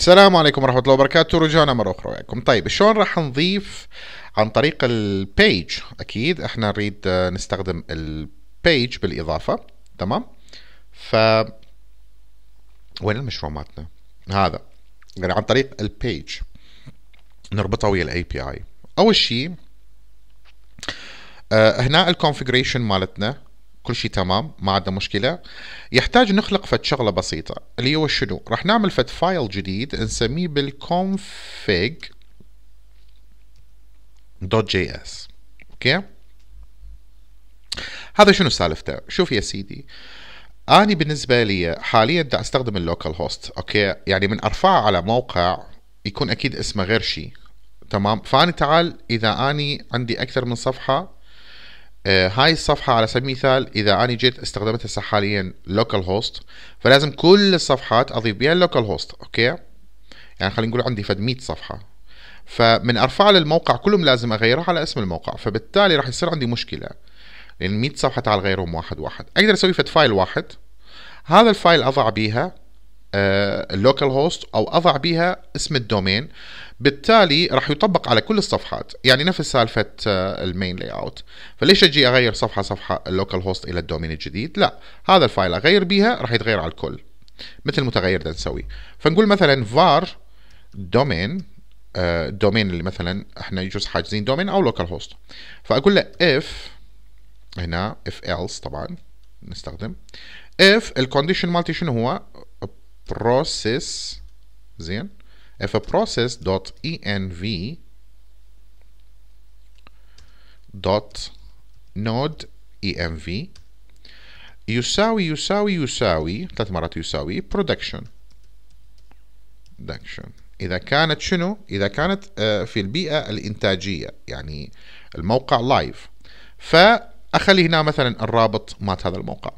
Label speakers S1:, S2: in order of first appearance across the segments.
S1: السلام عليكم ورحمة الله وبركاته رجعنا مرة أخرى وياكم طيب شلون راح نضيف عن طريق البيج أكيد احنا نريد نستخدم البيج بالإضافة تمام ف وين المشروع مالتنا هذا يعني عن طريق البيج نربطها ويا الاي بي اي اول شيء آه، هنا الكونفجريشن مالتنا كل شيء تمام ما عندنا مشكله يحتاج نخلق فد شغله بسيطه اللي هو شنو راح نعمل فد فايل جديد نسميه بالconfig دوت جي اس اوكي هذا شنو سالفته شوف يا سيدي اني بالنسبه لي حاليا دا استخدم اللوكال هوست اوكي يعني من ارفعه على موقع يكون اكيد اسمه غير شيء تمام فاني تعال اذا اني عندي اكثر من صفحه آه، هاي الصفحة على سبيل المثال إذا أنا جيت استخدمتها هسه حاليا لوكال هوست فلازم كل الصفحات أضيف بيها لوكال هوست أوكي يعني خلينا نقول عندي فد 100 صفحة فمن أرفع للموقع كلهم لازم أغيرها على اسم الموقع فبالتالي راح يصير عندي مشكلة لأن 100 صفحة تعال غيرهم واحد واحد أقدر أسوي فد فايل واحد هذا الفايل أضع بيها اللوكال آه، هوست او اضع بيها اسم الدومين بالتالي راح يطبق على كل الصفحات يعني نفس سالفه المين لاي اوت فليش اجي اغير صفحه صفحه اللوكال هوست الى الدومين الجديد لا هذا الفايل اغير بيها راح يتغير على الكل مثل متغير ده نسوي فنقول مثلا var دومين الدومين آه، اللي مثلا احنا يجوز حاجزين دومين او لوكال هوست فاقول له if هنا if else طبعا نستخدم if الكونديشن مالتي شنو هو process زين if a process dot env dot node env يساوي يساوي يساوي ثلاث مرات يساوي production production إذا كانت شنو؟ إذا كانت في البيئة الإنتاجية يعني الموقع لايف فأخلي هنا مثلا الرابط مات هذا الموقع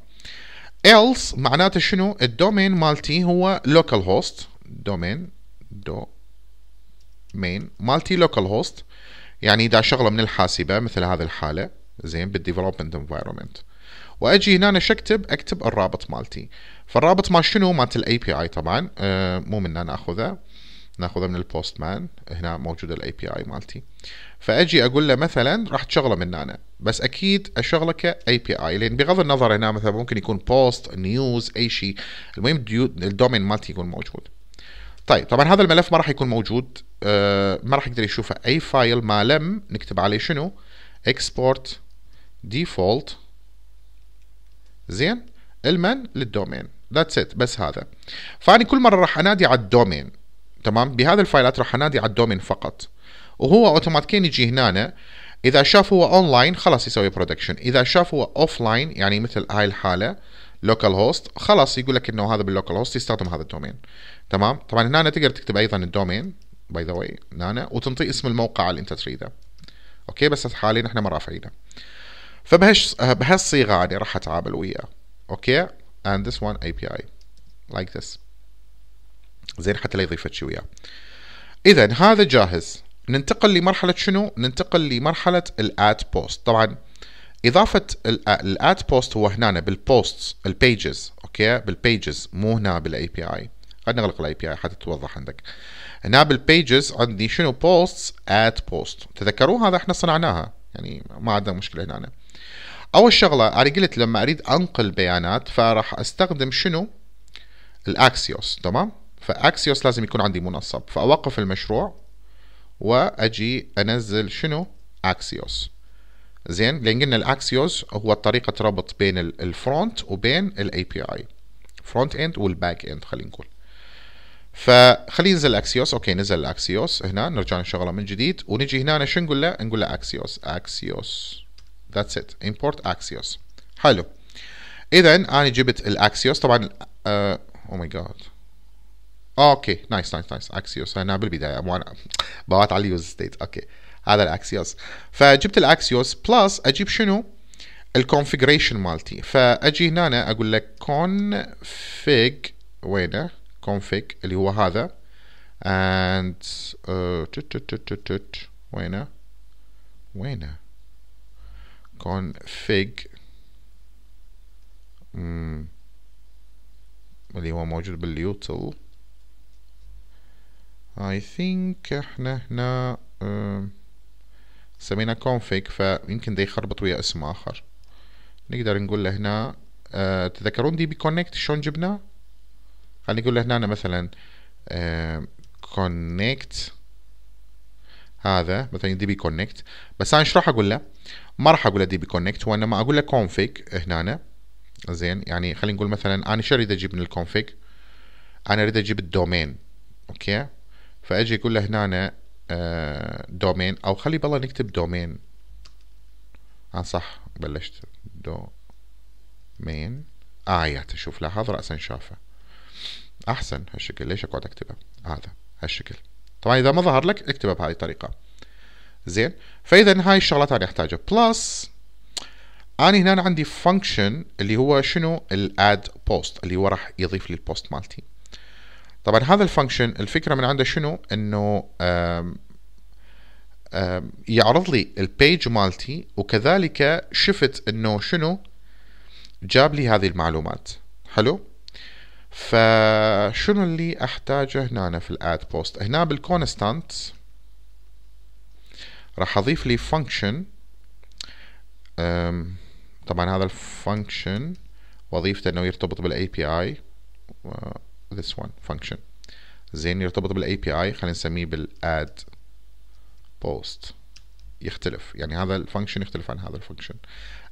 S1: else معناته شنو الدومين مالتي هو لوكال هوست دومين مين مالتي لوكال هوست يعني اذا شغله من الحاسبه مثل هذه الحاله زين بالديفلوبمنت انفايرمنت واجي هنا انا اكتب؟ اكتب الرابط مالتي فالرابط مال شنو؟ مالت الاي بي اي طبعا آه، مو منا ناخذه ناخذه من البوستمان هنا موجود الاي بي اي مالتي فاجي اقول له مثلا راح تشغله من هنا بس اكيد اشغله كاي بي اي لان بغض النظر هنا مثلا ممكن يكون بوست نيوز اي شيء المهم الدومين مالتي يكون موجود طيب طبعا هذا الملف ما راح يكون موجود أه ما راح يقدر يشوفه اي فايل ما لم نكتب عليه شنو اكسبورت ديفولت زين المن للدومين ذاتس ات بس هذا فاني كل مره راح انادي على الدومين تمام بهذه الفايلات راح انادي على الدومين فقط وهو اوتوماتيكيا يجي هنا اذا شاف هو اونلاين خلاص يسوي برودكشن اذا شاف هو اوفلاين يعني مثل هاي الحاله لوكال هوست خلاص يقول لك انه هذا باللوكال هوست يستخدم هذا الدومين تمام طبعا هنا تقدر تكتب ايضا الدومين باي ذا واي هنا وتنطي اسم الموقع اللي انت تريده اوكي بس حاليا احنا ما رافعينه فبهش بهالصيغه انا راح اتعامل وياه اوكي and this one API like this زين حتى لا يضيف شيء وياه اذا هذا جاهز ننتقل لمرحلة شنو؟ ننتقل لمرحلة الاد بوست طبعا إضافة الاد بوست هو هنا بالبوست البيجز أوكي بالبيجز مو هنا بالاي بي اي خلينا نغلق الاي بي اي حتى توضح عندك هنا بالبيجز عندي شنو بوست اد بوست تذكروا هذا احنا صنعناها يعني ما عندنا مشكله هنا أنا. اول شغله انا قلت لما اريد انقل بيانات فراح استخدم شنو الاكسيوس تمام فاكسيوس لازم يكون عندي منصب فاوقف المشروع واجي انزل شنو اكسيوس زين لان قلنا الاكسيوس هو طريقه ربط بين الفرونت وبين الاي بي اي فرونت اند والباك اند خلينا نقول فخلينا ننزل اكسيوس اوكي نزل الاكسيوس هنا نرجع نشغله من جديد ونجي هنا شو نقول له نقول له اكسيوس اكسيوس ذاتس ات امبورت اكسيوس حلو اذا انا جبت الاكسيوس طبعا او ماي جاد آه، اوكي نايس نايس نايس اكسيوس انا بالبدايه مو انا بوات على اليوز ستيت اوكي هذا الاكسيوس فجبت الاكسيوس بلس اجيب شنو الكونفجريشن مالتي فاجي هنا أنا اقول لك كونفيج وينه كونفيج اللي هو هذا اند آه، وينه وينه كونفيج اللي هو موجود باليوتل اي ثينك احنا هنا سمينا كونفيك فيمكن ده يخربط ويا اسم اخر نقدر نقول له هنا آه، تذكرون دي بي كونكت شلون جبناه خلينا نقول له هنا أنا مثلا كونكت هذا مثلا دي بي كونكت بس انا ايش راح اقول له؟ ما راح اقول له دي بي كونكت وانما اقول له كونفيك هنا زين يعني خلينا نقول مثلا انا شو اريد اجيب من الكونفيك انا اريد اجيب الدومين اوكي فاجي اقول له هنا آه، دومين او خلي بالله نكتب دومين اه صح بلشت دومين اه يا تشوف لاحظ رأسا شافه احسن هالشكل ليش اقعد اكتبه هذا هالشكل طبعا اذا ما ظهر لك اكتبه بهاي الطريقه زين فاذا هاي الشغلات انا احتاجها بلس انا هنا عندي فانكشن اللي هو شنو الاد بوست اللي هو راح يضيف لي البوست مالتي طبعا هذا الفانكشن الفكره من عنده شنو انه يعرض لي البيج مالتي وكذلك شفت انه شنو جاب لي هذه المعلومات حلو فشنو اللي احتاجه هنا في الاد بوست هنا بالكونستانت راح اضيف لي فانكشن طبعا هذا الفانكشن وظيفته انه يرتبط بالاي بي اي آه، this one function زين يرتبط بالاي بي اي خلينا نسميه بال add post يختلف يعني هذا الفانكشن يختلف عن هذا الفانكشن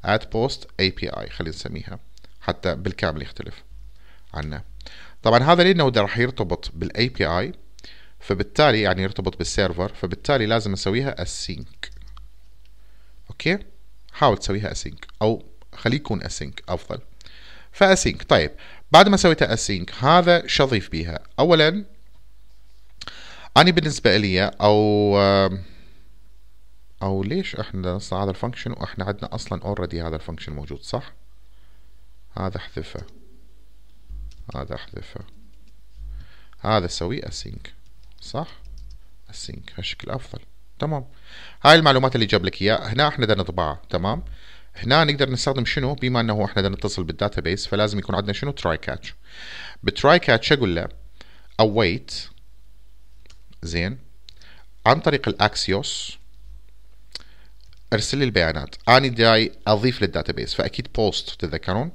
S1: add post اي بي اي خلينا نسميها حتى بالكامل يختلف عنه طبعا هذا لانه راح يرتبط بالاي بي اي فبالتالي يعني يرتبط بالسيرفر فبالتالي لازم اسويها async اوكي حاول تسويها async او خليه يكون async افضل فاسينك طيب بعد ما سويتها اسينك هذا شظيف بيها اولا اني بالنسبه لي او او ليش احنا نصنع هذا الفانكشن واحنا عندنا اصلا اوريدي هذا الفانكشن موجود صح هذا احذفه هذا احذفه هذا سوي اسينك صح اسينك هالشكل افضل تمام هاي المعلومات اللي جاب لك اياها هنا احنا بدنا نطبعها تمام هنا نقدر نستخدم شنو بما انه احنا بدنا نتصل بالداتابيس فلازم يكون عندنا شنو تراي كاتش بالتراي كاتش اقول له اويت زين عن طريق الاكسيوس ارسل لي البيانات اني جاي اضيف للداتابيس فاكيد بوست تتذكرون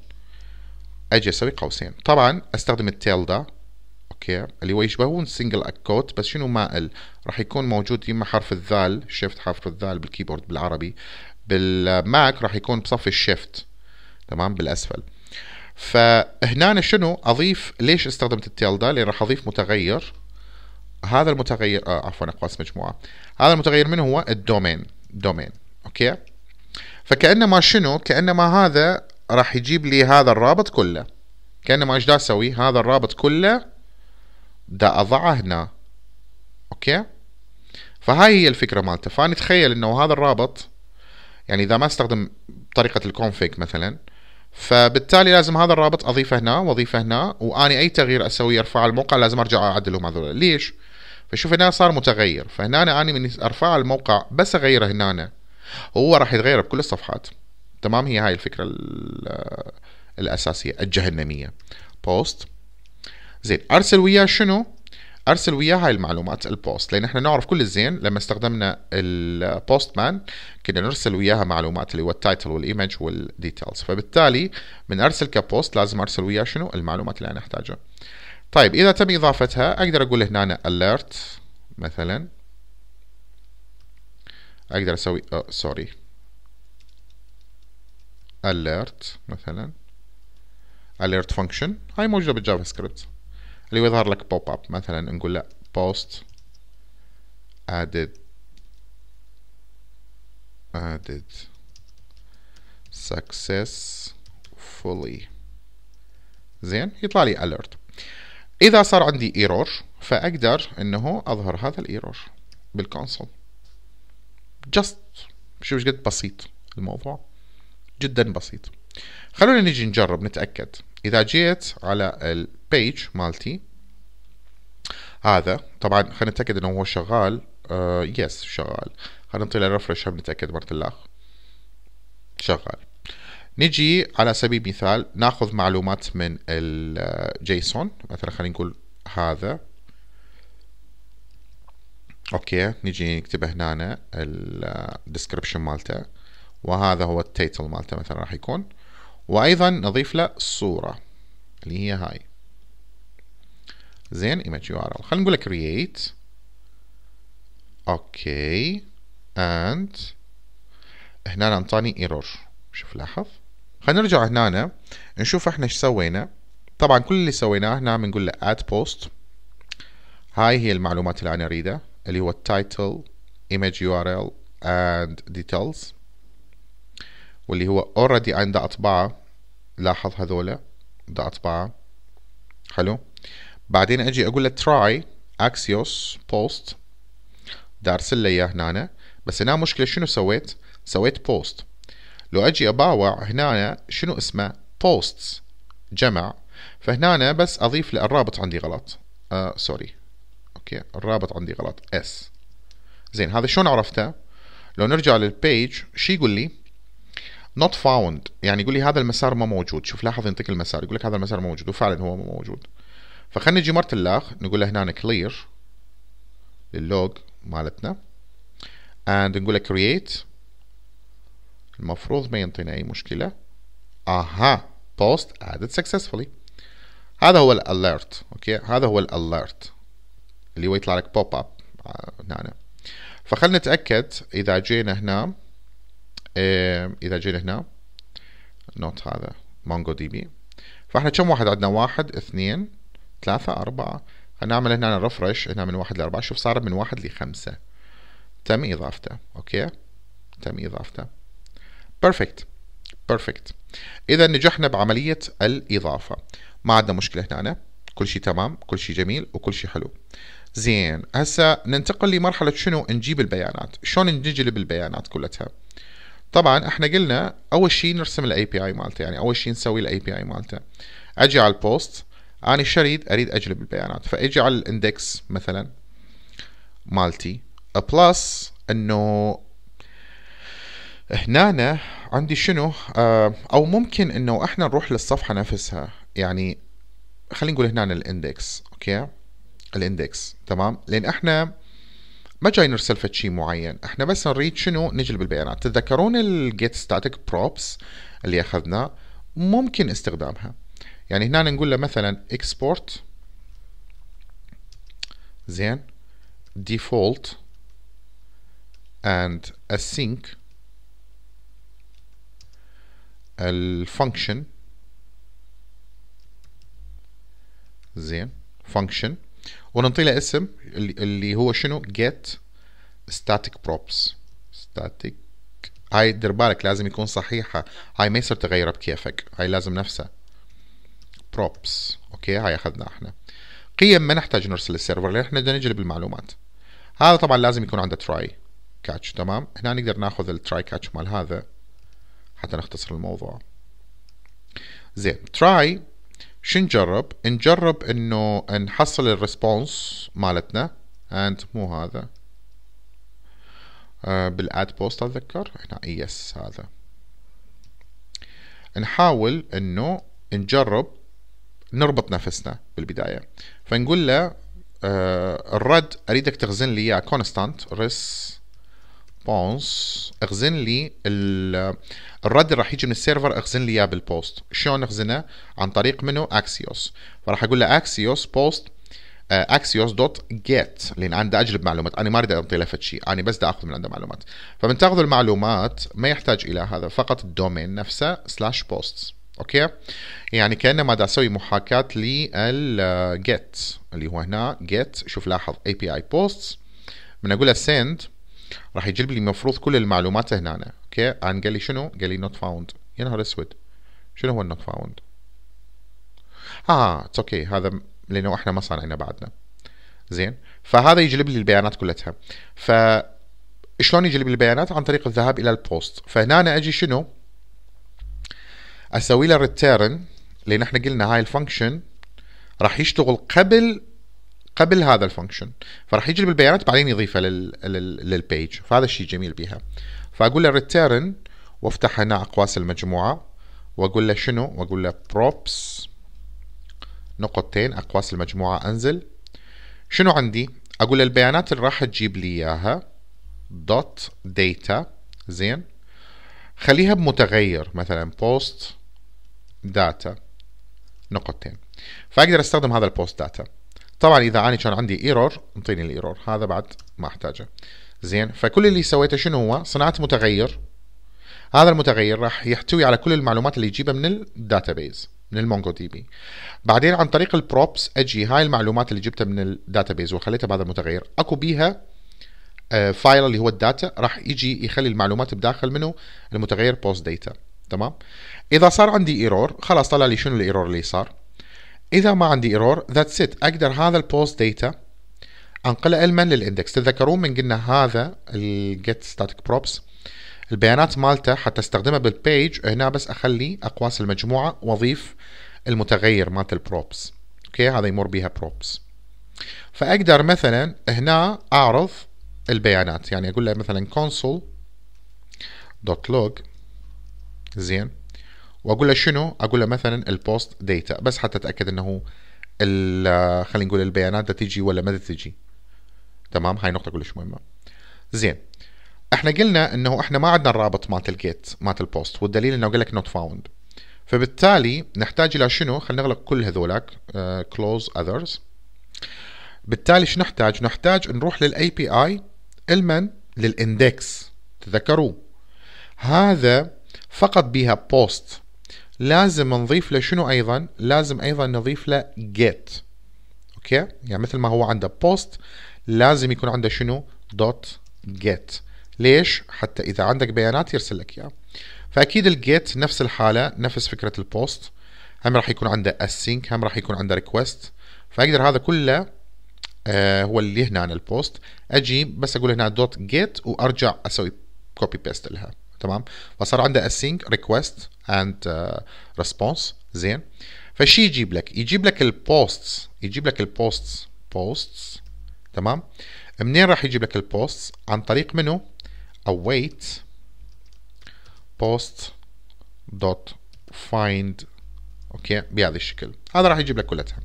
S1: اجي اسوي قوسين طبعا استخدم التيل اوكي اللي هو يشبهون سنجل اكوت بس شنو مائل راح يكون موجود يما حرف الذال شيفت حرف الذال بالكيبورد بالعربي بالماك راح يكون بصف الشيفت تمام بالاسفل فهنا شنو اضيف ليش استخدمت التيل ده لان راح اضيف متغير هذا المتغير آه عفوا اقواس مجموعه هذا المتغير من هو الدومين دومين اوكي فكانما شنو كانما هذا راح يجيب لي هذا الرابط كله كانما ايش دا اسوي هذا الرابط كله دا اضعه هنا اوكي فهاي هي الفكره مالته فانا اتخيل انه هذا الرابط يعني اذا ما استخدم طريقه الكونفيج مثلا فبالتالي لازم هذا الرابط اضيفه هنا واضيفه هنا واني اي تغيير اسويه ارفع الموقع لازم ارجع اعدلهم هذول ليش؟ فشوف هنا صار متغير فهنا أنا اني من ارفع الموقع بس اغيره هنا أنا. هو راح يتغير بكل الصفحات تمام هي هاي الفكره الاساسيه الجهنميه بوست زين ارسل وياه شنو ارسل وياه هاي المعلومات البوست لان احنا نعرف كل الزين لما استخدمنا البوست مان كنا نرسل وياها معلومات اللي هو التايتل والايمج والديتيلز فبالتالي من ارسل كبوست لازم ارسل وياه شنو المعلومات اللي انا احتاجها طيب اذا تم اضافتها اقدر اقول هنا أنا alert مثلا اقدر اسوي سوري أه، سوري alert مثلا alert function هاي موجوده بالجافا سكريبت اللي هو يظهر لك بوب اب مثلا نقول له post added added successfully زين يطلع لي alert اذا صار عندي ايرور فاقدر انه اظهر هذا الايرور بالكونسول جست شوف قد بسيط الموضوع جدا بسيط خلونا نجي نجرب نتاكد إذا جيت على البيج مالتي هذا طبعا خلينا نتأكد إنه هو شغال يس آه yes, شغال خلينا نطلع له عشان نتأكد مرة الأخ شغال نجي على سبيل المثال ناخذ معلومات من الجيسون آه، مثلا خلينا نقول هذا اوكي نجي نكتب هنا الديسكربشن آه، مالته وهذا هو التايتل مالته مثلا راح يكون وأيضا نضيف له الصورة اللي هي هاي زين image URL خلينا نقول create اوكي and هنا انطاني ايرور شوف لاحظ خلينا نرجع هنا نشوف احنا ايش سوينا طبعا كل اللي سويناه هنا بنقول له add post هاي هي المعلومات اللي انا اريدها اللي هو التايتل image URL and details واللي هو اوريدي عنده أطباع لاحظ هذولا ده أطباع حلو بعدين أجي أقول له تراي اكسيوس بوست دارسل لي إياه هنا بس هنا مشكلة شنو سويت؟ سويت بوست لو أجي أباوع هنا شنو اسمه بوست جمع فهنا بس أضيف له الرابط عندي غلط آه سوري أوكي الرابط عندي غلط اس زين هذا شلون عرفته؟ لو نرجع للبيج شو يقول لي؟ not found يعني يقول لي هذا المسار ما موجود شوف لاحظ ينطيك المسار يقول لك هذا المسار موجود وفعلا هو ما موجود فخلينا نجي مرة اللاخ نقول له هنا كلير للوج مالتنا and نقول له create المفروض ما ينطينا اي مشكلة اها post added successfully هذا هو الاليرت اوكي هذا هو الاليرت اللي هو يطلع لك بوب اب آه، هنا فخلنا نتاكد اذا جينا هنا إيه اذا جينا هنا نوت هذا مونجو دي بي فاحنا كم واحد عندنا واحد اثنين ثلاثة أربعة خلينا نعمل هنا ريفرش هنا من واحد لأربعة شوف صار من واحد لخمسة تم إضافته أوكي تم إضافته بيرفكت بيرفكت إذا نجحنا بعملية الإضافة ما عندنا مشكلة هنا كل شيء تمام كل شيء جميل وكل شيء حلو زين هسه ننتقل لمرحلة شنو نجيب البيانات شلون نجلب البيانات كلها طبعا احنا قلنا اول شيء نرسم الاي بي اي مالته يعني اول شيء نسوي الاي بي اي مالته اجي على البوست انا شريد اريد اجلب البيانات فاجي على الاندكس مثلا مالتي بلس انه هنا عندي شنو آه او ممكن انه احنا نروح للصفحه نفسها يعني خلينا نقول هنا الاندكس اوكي الاندكس تمام لان احنا ما جاي نرسل فد شيء معين احنا بس نريد شنو نجلب البيانات تتذكرون الجيت ستاتيك بروبس اللي اخذناه ممكن استخدامها يعني هنا نقول له مثلا اكسبورت زين ديفولت and async الفانكشن زين فانكشن وننطي له اسم اللي هو شنو get static props static هاي دير بالك لازم يكون صحيحة هاي ما يصير تغيرها بكيفك هاي لازم نفسها props اوكي هاي اخذنا احنا قيم ما نحتاج نرسل للسيرفر لان احنا بدنا نجلب المعلومات هذا طبعا لازم يكون عنده تراي كاتش تمام هنا نقدر ناخذ التراي كاتش مال هذا حتى نختصر الموضوع زين تراي شو نجرب نجرب انه نحصل الريسبونس مالتنا اند مو هذا آه بالاد بوست اتذكر هنا يس هذا نحاول انه نجرب نربط نفسنا بالبدايه فنقول له آه الرد اريدك تخزن لي اياه كونستانت ريس ريسبونس اخزن لي الرد اللي راح يجي من السيرفر اخزن لي اياه بالبوست شلون اخزنه عن طريق منه اكسيوس فراح اقول له اكسيوس بوست اكسيوس دوت جيت لان انا بدي اجلب معلومات انا ما اريد اعطي له شيء انا بس بدي اخذ من عنده معلومات فمن تاخذ المعلومات ما يحتاج الى هذا فقط الدومين نفسه سلاش بوست اوكي يعني كانما بدي اسوي محاكاه للجيت آه، اللي هو هنا جيت شوف لاحظ اي بي اي بوست من اقول له سند راح يجيب لي المفروض كل المعلومات هنا أنا. اوكي عن قال لي شنو قال لي نوت فاوند يا نهار اسود شنو هو النوت فاوند اه اتس اوكي هذا لانه احنا ما صنعنا بعدنا زين فهذا يجلب لي البيانات كلها ف شلون يجلب لي البيانات عن طريق الذهاب الى البوست فهنا أنا اجي شنو اسوي له ريتيرن لان احنا قلنا هاي الفانكشن راح يشتغل قبل قبل هذا الفانكشن فراح يجلب البيانات بعدين يضيفها لل... لل... للبيج فهذا الشيء جميل بها فاقول له ريتيرن وافتح هنا اقواس المجموعه واقول له شنو واقول له بروبس نقطتين اقواس المجموعه انزل شنو عندي اقول له البيانات اللي راح تجيب لي اياها دوت داتا زين خليها بمتغير مثلا بوست داتا نقطتين فاقدر استخدم هذا البوست داتا طبعا اذا انا كان عندي ايرور انطيني الايرور هذا بعد ما احتاجه زين فكل اللي سويته شنو هو صنعت متغير هذا المتغير راح يحتوي على كل المعلومات اللي يجيبها من الداتابيز من المونجو دي بي بعدين عن طريق البروبس اجي هاي المعلومات اللي جبتها من الداتابيز وخليتها بهذا المتغير اكو بيها فايل آه، اللي هو الداتا راح يجي يخلي المعلومات بداخل منه المتغير بوست داتا تمام اذا صار عندي ايرور خلاص طلع لي شنو الايرور اللي صار إذا ما عندي ايرور ذاتس إت أقدر هذا البوست ديتا أنقله إلمن للإندكس تتذكرون من قلنا هذا الجيت ستاتيك بروبس البيانات مالته حتى استخدمها بالبيج هنا بس أخلي أقواس المجموعة وأضيف المتغير مالت البروبس أوكي هذا يمر بيها بروبس فأقدر مثلا هنا أعرض البيانات يعني أقول له مثلا console.log زين واقول له شنو اقول له مثلا البوست ديتا بس حتى اتاكد انه خلينا نقول البيانات تجي ولا ما تجي تمام هاي نقطه كلش مهمه زين احنا قلنا انه احنا ما عندنا الرابط مالت الجيت مالت البوست والدليل انه قال لك نوت فاوند فبالتالي نحتاج الى شنو خلينا نغلق كل هذولاك كلوز uh, اذرز بالتالي شنو نحتاج نحتاج نروح للاي بي اي المن للاندكس تذكروا هذا فقط بيها بوست لازم نضيف له شنو ايضا لازم ايضا نضيف له get اوكي يعني مثل ما هو عنده post لازم يكون عنده شنو دوت get ليش حتى اذا عندك بيانات يرسل لك اياها فاكيد الجيت نفس الحاله نفس فكره البوست هم راح يكون عنده async هم راح يكون عنده request فاقدر هذا كله آه هو اللي هنا عن البوست اجي بس اقول هنا دوت جيت وارجع اسوي كوبي بيست لها تمام فصار عنده async request اند ريسبونس uh, زين فشي يجيب لك يجيب لك البوستس يجيب لك البوستس بوستس تمام منين راح يجيب لك البوستس عن طريق منو await post dot find اوكي بهذا الشكل هذا راح يجيب لك كلتها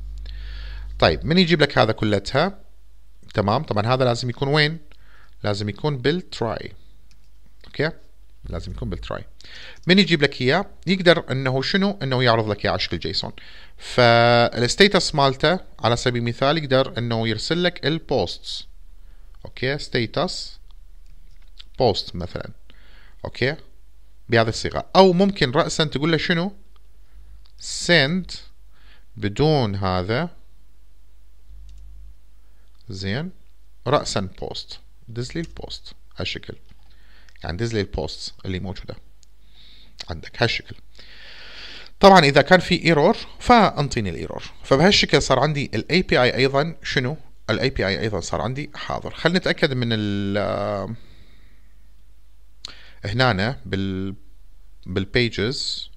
S1: طيب من يجيب لك هذا كلتها تمام طبعا هذا لازم يكون وين لازم يكون بالتراي اوكي لازم يكون بالتراي من يجيب لك اياه يقدر انه شنو انه يعرض لك اياه على شكل جيسون فالستيتس مالته على سبيل المثال يقدر انه يرسل لك البوستس اوكي ستيتس بوست مثلا اوكي بهذه الصيغه او ممكن راسا تقول له شنو سند بدون هذا زين راسا بوست دز لي البوست هالشكل هندز زي البوست اللي موجوده عندك هالشكل طبعا اذا كان في ايرور فانطيني الايرور فبهالشكل صار عندي الاي بي اي ايضا شنو الاي بي اي ايضا صار عندي حاضر خلينا نتاكد من ال هنا بال بالبيجز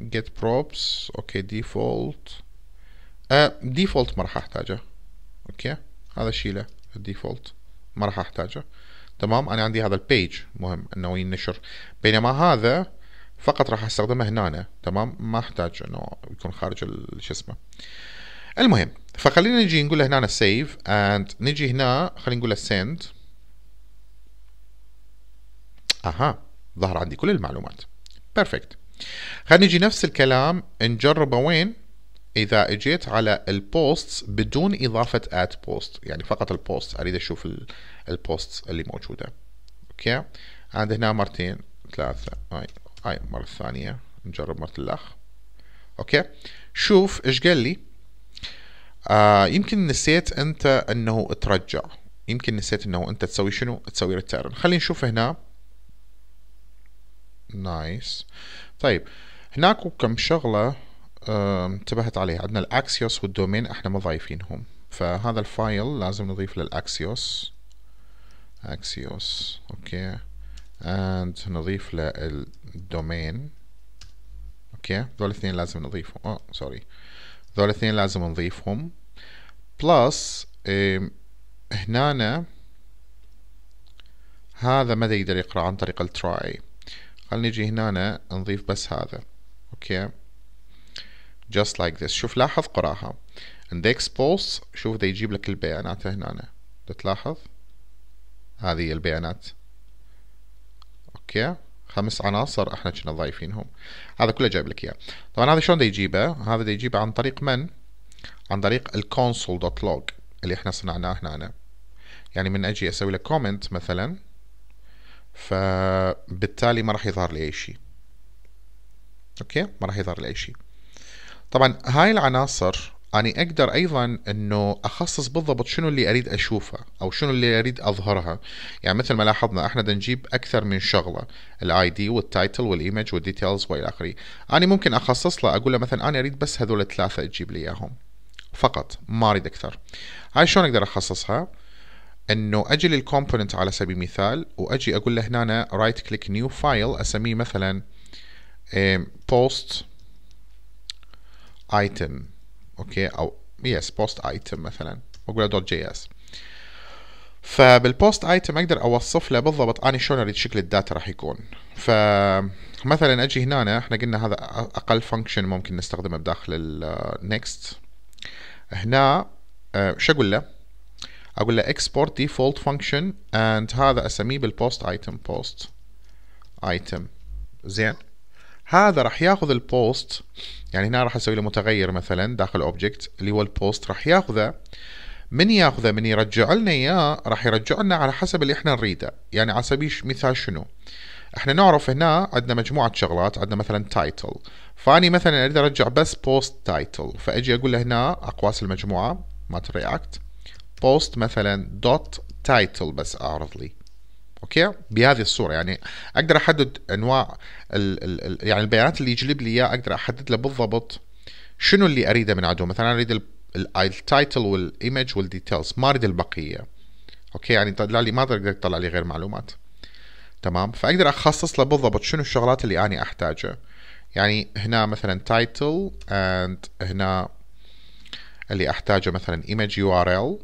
S1: جيت بروبس اوكي ديفولت ديفولت ما راح احتاجه اوكي هذا شيله الديفولت ما راح احتاجه تمام انا عندي هذا البيج مهم انه ينشر بينما هذا فقط راح استخدمه هنا تمام ما احتاج انه يكون خارج شو اسمه المهم فخلينا نجي نقول له هنا سيف اند نجي هنا خلينا نقول له سند اها ظهر عندي كل المعلومات بيرفكت خلينا نجي نفس الكلام نجربه وين اذا اجيت على البوست بدون اضافه اد بوست يعني فقط البوست اريد اشوف البوست اللي موجودة اوكي عند هنا مرتين ثلاثة هاي هاي المرة الثانية نجرب مرة الأخ اوكي شوف ايش قال لي آه يمكن نسيت انت انه ترجع يمكن نسيت انه انت تسوي شنو تسوي ريتيرن خلينا نشوف هنا نايس طيب هناك كم شغلة انتبهت عليها عندنا الاكسيوس والدومين احنا ما ضايفينهم فهذا الفايل لازم نضيف للاكسيوس اكسيوس اوكي اند نضيف له الدومين اوكي ذول الاثنين لازم نضيفهم اه سوري ذول الاثنين لازم نضيفهم بلس هنا هذا ما يقدر يقرأ عن طريق التراي خلينا نجي هنا نضيف بس هذا اوكي just like this شوف لاحظ قراها and expose شوف ده يجيب لك البيانات هنا ده تلاحظ هذه البيانات اوكي خمس عناصر احنا كنا ضايفينهم هذا كله جايب لك اياه طبعا هذا شلون يجيبه هذا يجيبه عن طريق من عن طريق الكونسول دوت لوج اللي احنا صنعناه هنا أنا. يعني من اجي اسوي له كومنت مثلا فبالتالي ما راح يظهر لي اي شيء اوكي ما راح يظهر لي اي شيء طبعا هاي العناصر اني أقدر أيضا أنه أخصص بالضبط شنو اللي أريد أشوفه أو شنو اللي أريد أظهرها يعني مثل ما لاحظنا إحنا نجيب أكثر من شغلة الاي دي والتايتل والإيمج والديتيلز وإلى آخره أنا ممكن أخصص له أقول له مثلا أنا أريد بس هذول الثلاثة تجيب لي إياهم فقط ما أريد أكثر هاي شلون أقدر أخصصها انه اجي للكومبوننت على سبيل المثال واجي اقول له هنا رايت كليك نيو فايل اسميه مثلا بوست ايتم اوكي او يس بوست ايتم مثلا واقول دوت جي اس فبالبوست ايتم اقدر اوصف له بالضبط اني شلون اريد شكل الداتا راح يكون فمثلا اجي هنا احنا قلنا هذا اقل فانكشن ممكن نستخدمه بداخل النكست هنا آه، شو اقول له اقول له اكسبورت ديفولت فانكشن اند هذا اسميه بالبوست ايتم بوست ايتم زين هذا راح ياخذ البوست يعني هنا راح اسوي له متغير مثلا داخل اوبجكت اللي هو البوست راح ياخذه من ياخذه من يرجع لنا اياه راح يرجع لنا على حسب اللي احنا نريده يعني على سبيل المثال شنو احنا نعرف هنا عندنا مجموعه شغلات عندنا مثلا تايتل فاني مثلا اريد ارجع بس بوست تايتل فاجي اقول له هنا اقواس المجموعه مات رياكت بوست مثلا دوت تايتل بس اعرض لي اوكي بهذه الصوره يعني اقدر احدد انواع ال ال يعني البيانات اللي يجلب لي اياها اقدر احدد له بالضبط شنو اللي اريده من عدو مثلا اريد التايتل والايمج والديتيلز ما اريد البقيه اوكي يعني طلع لي ما تقدر تطلع لي غير معلومات تمام فاقدر اخصص له بالضبط شنو الشغلات اللي انا احتاجها يعني هنا مثلا تايتل اند هنا اللي احتاجه مثلا ايمج يو ار ال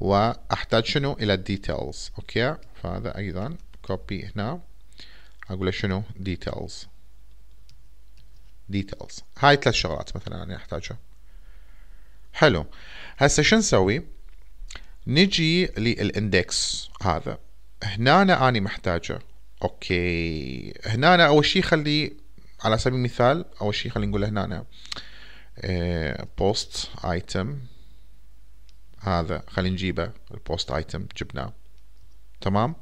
S1: واحتاج شنو الى الديتيلز اوكي فهذا ايضا كوبي هنا اقول له شنو ديتيلز ديتيلز هاي ثلاث شغلات مثلا انا احتاجها حلو هسه شو نسوي نجي للاندكس هذا هنا أنا, اني محتاجه اوكي هنا أنا اول شيء خلي على سبيل المثال اول شيء خلينا نقول هنا أنا. بوست ايتم هذا خلينا نجيبه البوست ايتم جبناه تمام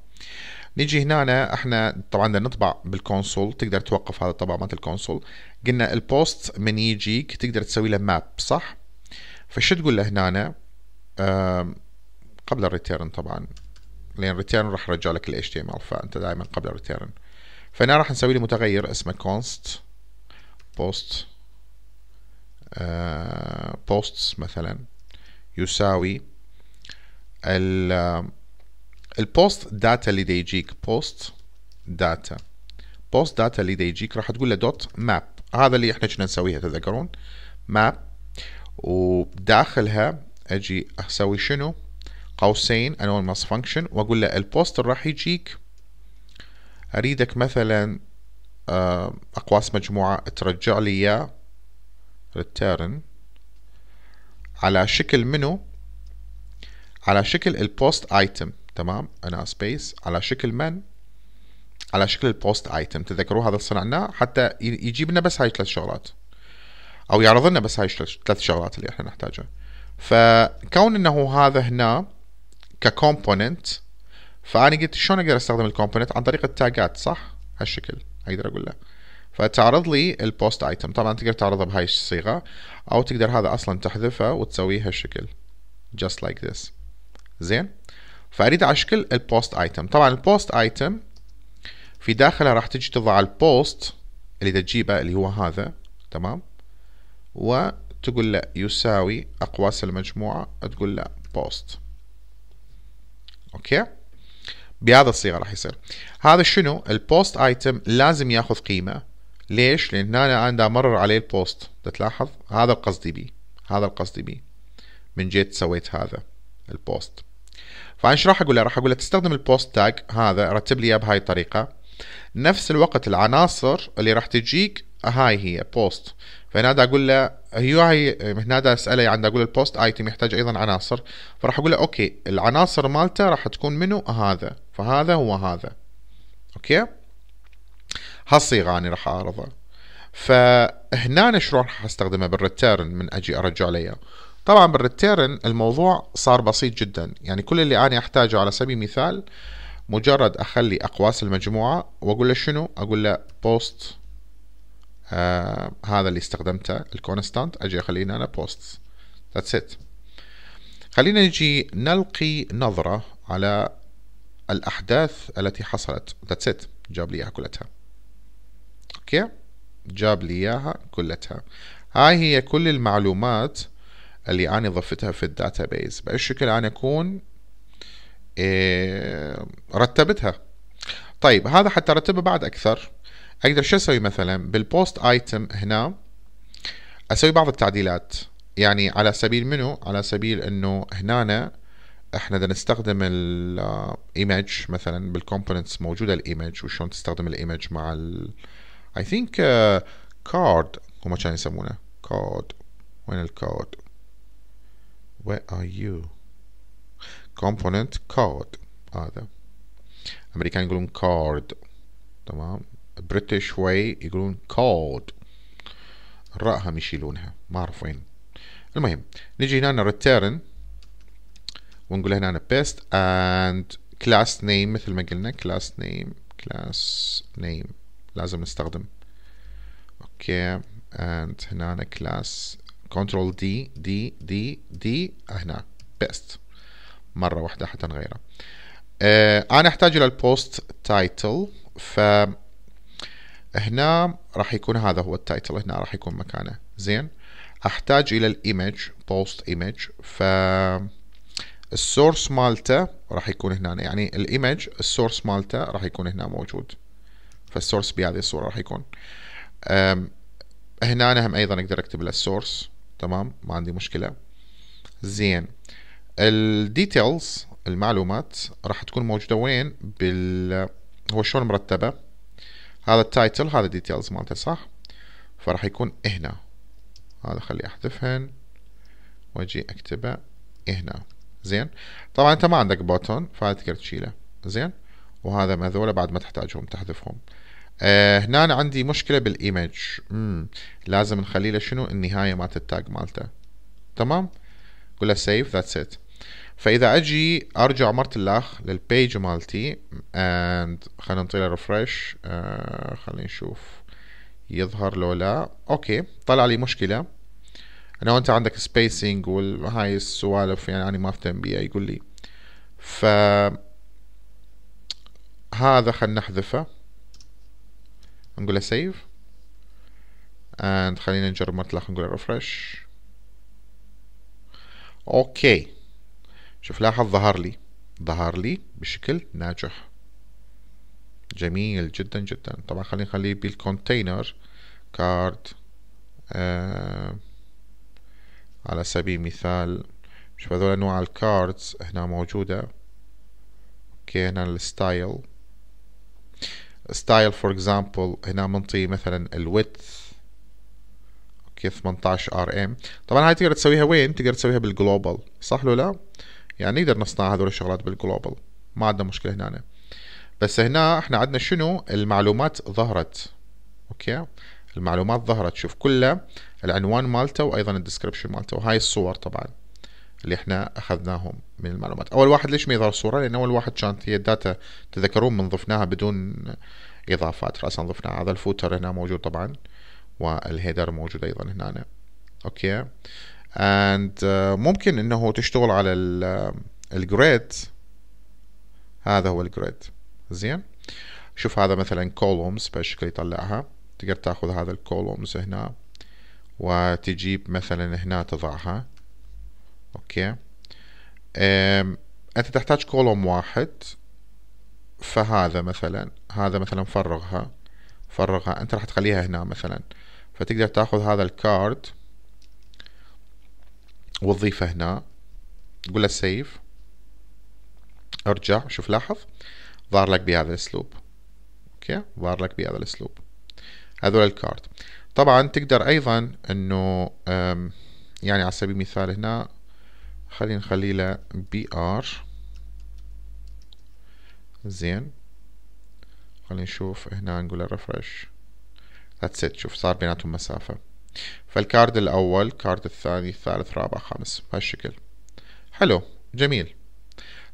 S1: نجي هنا أنا احنا طبعا نطبع بالكونسول تقدر توقف هذا الطبع مالت الكونسول قلنا البوست من يجيك تقدر تسوي له ماب صح فشو تقول له هنا أنا قبل الريتيرن طبعا لان ريتيرن راح ارجع لك ال HTML فانت دائما قبل الريتيرن فهنا راح نسوي له متغير اسمه كونست بوست بوست مثلا يساوي البوست داتا اللي دا يجيك بوست داتا بوست داتا اللي دا يجيك راح تقول له دوت ماب هذا اللي احنا كنا نسويها تذكرون ماب وداخلها اجي اسوي شنو قوسين anonymous فانكشن واقول له البوست راح يجيك اريدك مثلا آه، اقواس مجموعه ترجع لي اياه ريتيرن على شكل منو على شكل البوست ايتم تمام انا سبيس على شكل من على شكل البوست ايتم تذكروا هذا صنعناه حتى يجيب لنا بس هاي ثلاث شغلات او يعرض لنا بس هاي الثلاث شغلات اللي احنا نحتاجها فكون انه هذا هنا ككومبوننت فانا قلت شلون اقدر استخدم الكومبوننت عن طريق التاجات صح هالشكل اقدر اقول له فتعرض لي البوست ايتم طبعا تقدر تعرضها بهاي الصيغة او تقدر هذا اصلا تحذفها وتسويه هالشكل just like this زين فاريد على شكل البوست ايتم طبعا البوست ايتم في داخله راح تجي تضع البوست اللي تجيبه اللي هو هذا تمام وتقول له يساوي اقواس المجموعة تقول له بوست اوكي بهذا الصيغة راح يصير هذا شنو البوست ايتم لازم ياخذ قيمة ليش؟ لأن أنا عندي أمرر عليه البوست تلاحظ هذا القصدي بيه هذا القصدي بيه من جيت سويت هذا البوست فانا راح اقول راح اقول تستخدم البوست تاج هذا رتب لي اياه بهاي الطريقه نفس الوقت العناصر اللي راح تجيك هاي هي بوست فهنا اقول له هي هاي هنا اساله دا اقول البوست ايتم يحتاج ايضا عناصر فراح اقول له اوكي العناصر مالته راح تكون منو هذا فهذا هو هذا اوكي هالصيغه انا راح اعرضها فهنا شلون راح استخدمها بالريتيرن من اجي ارجع ليها طبعا بالريتيرن الموضوع صار بسيط جدا يعني كل اللي انا احتاجه على سبيل المثال مجرد اخلي اقواس المجموعه واقول له شنو اقول له بوست آه هذا اللي استخدمته الكونستانت اجي اخليه انا بوست ذاتس ات خلينا نجي نلقي نظره على الاحداث التي حصلت ذاتس ات جاب لي اياها كلها اوكي جاب لي اياها كلتها هاي هي كل المعلومات اللي أنا ضفتها في الداتابيز بأي شكل أنا أكون إيه رتبتها طيب هذا حتى أرتبه بعد أكثر أقدر شو أسوي مثلا بالبوست آيتم هنا أسوي بعض التعديلات يعني على سبيل منو على سبيل أنه هنا احنا بدنا نستخدم الايمج آه، مثلا بالكومبوننتس موجوده الايمج وشلون تستخدم الايمج مع I think uh, card, come c'è nsemmuha? Card. وين card. Where are you? Component card هذا American يقولون card Tamam. British way. يقولون card راءهم يشيلونها ما أعرف وين المهم نجي هنا return ونقول هنا paste and class name مثل ما قلنا class name class name لازم نستخدم اوكي اند هنا كلاس كنترول دي دي دي دي هنا بيست مرة واحدة حتى نغيره آه انا احتاج الى البوست تايتل ف هنا راح يكون هذا هو التايتل هنا راح يكون مكانه زين احتاج الى الايمج بوست ايمج ف السورس مالته راح يكون هنا يعني الايمج السورس مالته راح يكون هنا موجود فالسورس بهذه الصورة راح يكون هنا أنا هم أيضا أقدر أكتب له السورس تمام ما عندي مشكلة زين الديتيلز المعلومات راح تكون موجودة وين بال هو شلون مرتبة هذا التايتل هذا الديتيلز مالته صح فراح يكون هنا هذا خلي احذفهن واجي اكتبه هنا زين طبعا انت ما عندك بوتون فهذا تقدر تشيله زين وهذا مذوله بعد ما تحتاجهم تحذفهم آه هنا عندي مشكلة بالايمج مم. لازم نخلي له شنو النهاية مالت التاج مالته تمام قول له سيف ذاتس ات فاذا اجي ارجع مرة الاخ للبيج مالتي اند خلينا نطيله ريفرش آه خلينا نشوف يظهر لو لا اوكي طلع لي مشكلة انا انت عندك سبيسنج وهاي السوالف يعني انا ما افتهم بيها يقول لي ف هذا خلينا نحذفه angular سيف اند خلينا نجرب مطلع angular ريفرش اوكي شوف لاحظ ظهر لي ظهر لي بشكل ناجح جميل جدا جدا طبعا خلينا نخليه بالكونتينر كارد آه على سبيل المثال شوف هذول انواع الكاردز هنا موجودة اوكي هنا الستايل ستايل فور اكزامبل هنا منطي مثلا الويدث اوكي 18 ار ام طبعا هاي تقدر تسويها وين تقدر تسويها بالجلوبال صح لو لا يعني نقدر نصنع هذول الشغلات بالجلوبال ما عندنا مشكله هنا أنا. بس هنا احنا عندنا شنو المعلومات ظهرت اوكي المعلومات ظهرت شوف كلها العنوان مالته وايضا الديسكربشن مالته وهاي الصور طبعا اللي احنا اخذناهم من المعلومات اول واحد ليش ما يظهر الصوره لان اول واحد كانت هي الداتا تذكرون من ضفناها بدون اضافات راسا ضفنا هذا الفوتر هنا موجود طبعا والهيدر موجود ايضا هنا أنا. اوكي اند آه، ممكن انه تشتغل على الجريد آه، هذا هو الجريد زين شوف هذا مثلا كولومز بهالشكل يطلعها تقدر تاخذ هذا الكولومز هنا وتجيب مثلا هنا تضعها اوكي انت تحتاج كولوم واحد فهذا مثلا هذا مثلا فرغها فرغها انت راح تخليها هنا مثلا فتقدر تاخذ هذا الكارد وتضيفه هنا قول له سيف ارجع شوف لاحظ ظهر لك بهذا الاسلوب اوكي ظهر لك بهذا الاسلوب هذول الكارد طبعا تقدر ايضا انه يعني على سبيل المثال هنا خلينا نخلي له بي ار زين خلينا نشوف هنا نقول ريفرش ذاتس ات شوف صار بيناتهم مسافة فالكارد الأول الكارد الثاني الثالث رابع خامس بهالشكل حلو جميل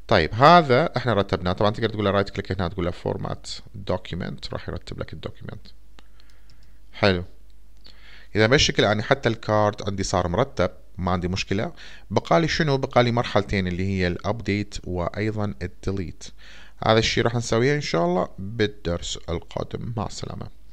S1: طيب هذا احنا رتبناه طبعا تقدر تقول له رايت كليك هنا تقول له فورمات دوكيمنت راح يرتب لك الدوكيمنت حلو اذا بهالشكل يعني حتى الكارد عندي صار مرتب ما عندي مشكلة بقالي شنو بقالي مرحلتين اللي هي الابديت وايضا الديليت هذا الشيء راح نسويه ان شاء الله بالدرس القادم مع السلامة